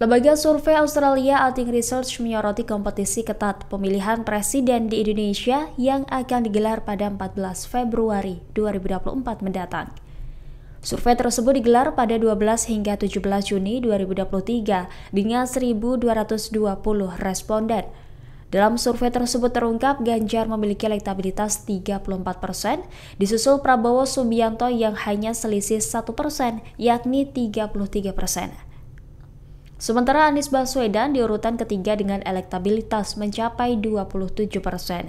Lembaga survei Australia Alting Research menyoroti kompetisi ketat pemilihan presiden di Indonesia yang akan digelar pada 14 Februari 2024 mendatang. Survei tersebut digelar pada 12 hingga 17 Juni 2023 dengan 1.220 responden. Dalam survei tersebut terungkap Ganjar memiliki elektabilitas 34 persen, disusul Prabowo Subianto yang hanya selisih 1 persen, yakni 33 persen. Sementara Anies Baswedan diurutan ketiga dengan elektabilitas mencapai 27 persen.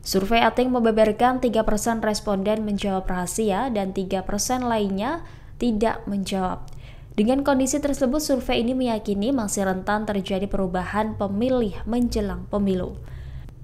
Survei Ating membeberkan 3 persen responden menjawab rahasia dan 3 persen lainnya tidak menjawab. Dengan kondisi tersebut, survei ini meyakini masih rentan terjadi perubahan pemilih menjelang pemilu.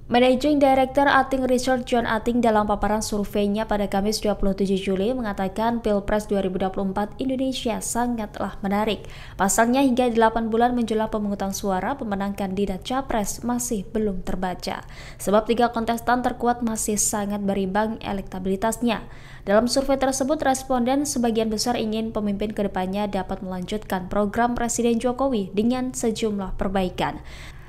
Managing Director Ating Research John Ating dalam paparan surveinya pada Kamis 27 Juli mengatakan Pilpres 2024 Indonesia sangatlah menarik. Pasalnya hingga 8 bulan menjelang pemungutan suara, pemenang kandidat Capres masih belum terbaca. Sebab tiga kontestan terkuat masih sangat berimbang elektabilitasnya. Dalam survei tersebut, responden sebagian besar ingin pemimpin kedepannya dapat melanjutkan program Presiden Jokowi dengan sejumlah perbaikan.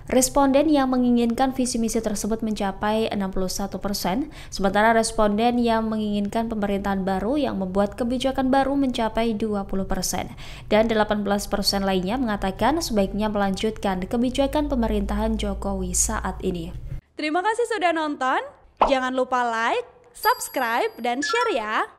Responden yang menginginkan visi misi tersebut mencapai 61 persen, sementara responden yang menginginkan pemerintahan baru yang membuat kebijakan baru mencapai 20 persen, dan 18 persen lainnya mengatakan sebaiknya melanjutkan kebijakan pemerintahan Jokowi saat ini. Terima kasih sudah nonton, jangan lupa like, subscribe, dan share ya!